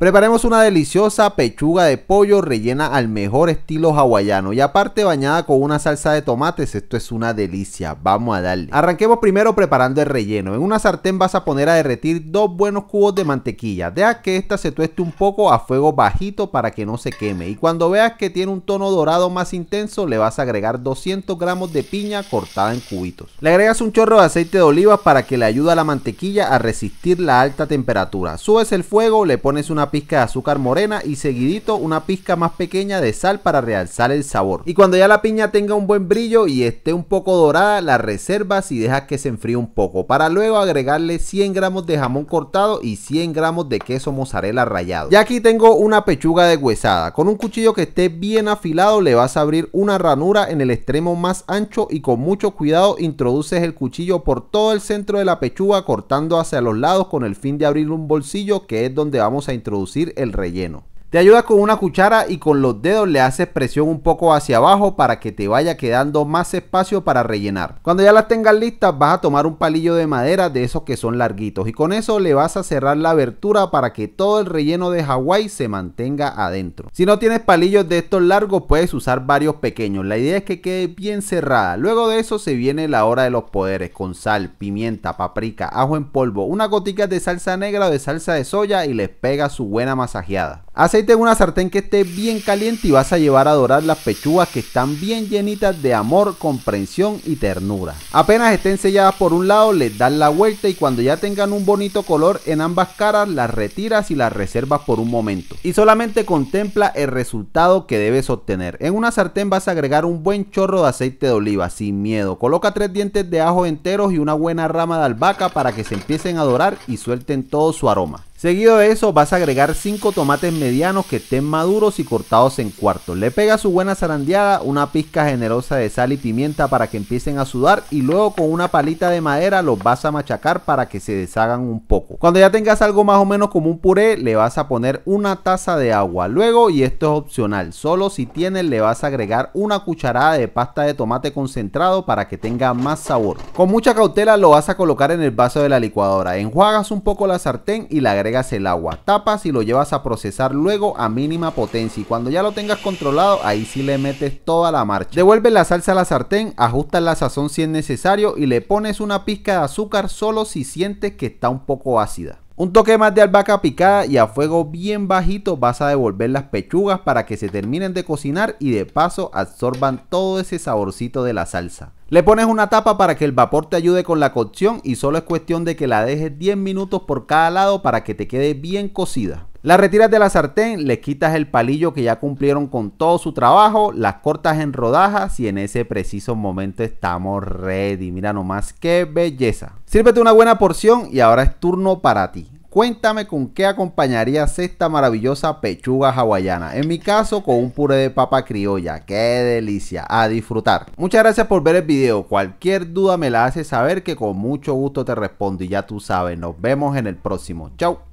Preparemos una deliciosa pechuga de pollo rellena al mejor estilo hawaiano y aparte bañada con una salsa de tomates, esto es una delicia, vamos a darle. Arranquemos primero preparando el relleno, en una sartén vas a poner a derretir dos buenos cubos de mantequilla, deja que esta se tueste un poco a fuego bajito para que no se queme y cuando veas que tiene un tono dorado más intenso le vas a agregar 200 gramos de piña cortada en cubitos. Le agregas un chorro de aceite de oliva para que le ayude a la mantequilla a resistir la alta temperatura, subes el fuego, le pones una pizca de azúcar morena y seguidito una pizca más pequeña de sal para realzar el sabor. Y cuando ya la piña tenga un buen brillo y esté un poco dorada, la reservas y dejas que se enfríe un poco para luego agregarle 100 gramos de jamón cortado y 100 gramos de queso mozzarella rallado. y aquí tengo una pechuga de huesada Con un cuchillo que esté bien afilado le vas a abrir una ranura en el extremo más ancho y con mucho cuidado introduces el cuchillo por todo el centro de la pechuga cortando hacia los lados con el fin de abrir un bolsillo que es donde vamos a introducir el relleno. Te ayudas con una cuchara y con los dedos le haces presión un poco hacia abajo para que te vaya quedando más espacio para rellenar. Cuando ya las tengas listas vas a tomar un palillo de madera de esos que son larguitos y con eso le vas a cerrar la abertura para que todo el relleno de Hawái se mantenga adentro. Si no tienes palillos de estos largos puedes usar varios pequeños. La idea es que quede bien cerrada. Luego de eso se viene la hora de los poderes con sal, pimienta, paprika, ajo en polvo, una gotica de salsa negra o de salsa de soya y les pega su buena masajeada. Aceite en una sartén que esté bien caliente y vas a llevar a dorar las pechugas que están bien llenitas de amor, comprensión y ternura. Apenas estén selladas por un lado, les das la vuelta y cuando ya tengan un bonito color en ambas caras, las retiras y las reservas por un momento. Y solamente contempla el resultado que debes obtener. En una sartén vas a agregar un buen chorro de aceite de oliva, sin miedo. Coloca tres dientes de ajo enteros y una buena rama de albahaca para que se empiecen a dorar y suelten todo su aroma. Seguido de eso vas a agregar 5 tomates medianos que estén maduros y cortados en cuartos. Le pega su buena zarandeada, una pizca generosa de sal y pimienta para que empiecen a sudar y luego con una palita de madera los vas a machacar para que se deshagan un poco. Cuando ya tengas algo más o menos como un puré le vas a poner una taza de agua. Luego, y esto es opcional, solo si tienes le vas a agregar una cucharada de pasta de tomate concentrado para que tenga más sabor. Con mucha cautela lo vas a colocar en el vaso de la licuadora. Enjuagas un poco la sartén y la agregas el agua, tapas y lo llevas a procesar luego a mínima potencia y cuando ya lo tengas controlado ahí sí le metes toda la marcha. Devuelves la salsa a la sartén, ajustas la sazón si es necesario y le pones una pizca de azúcar solo si sientes que está un poco ácida. Un toque más de albahaca picada y a fuego bien bajito vas a devolver las pechugas para que se terminen de cocinar y de paso absorban todo ese saborcito de la salsa. Le pones una tapa para que el vapor te ayude con la cocción y solo es cuestión de que la dejes 10 minutos por cada lado para que te quede bien cocida. La retiras de la sartén, le quitas el palillo que ya cumplieron con todo su trabajo, las cortas en rodajas y en ese preciso momento estamos ready. Mira nomás qué belleza. Sírvete una buena porción y ahora es turno para ti. Cuéntame con qué acompañarías esta maravillosa pechuga hawaiana. En mi caso, con un puré de papa criolla. ¡Qué delicia! A disfrutar. Muchas gracias por ver el video. Cualquier duda me la hace saber que con mucho gusto te respondo. Y ya tú sabes, nos vemos en el próximo. ¡Chao!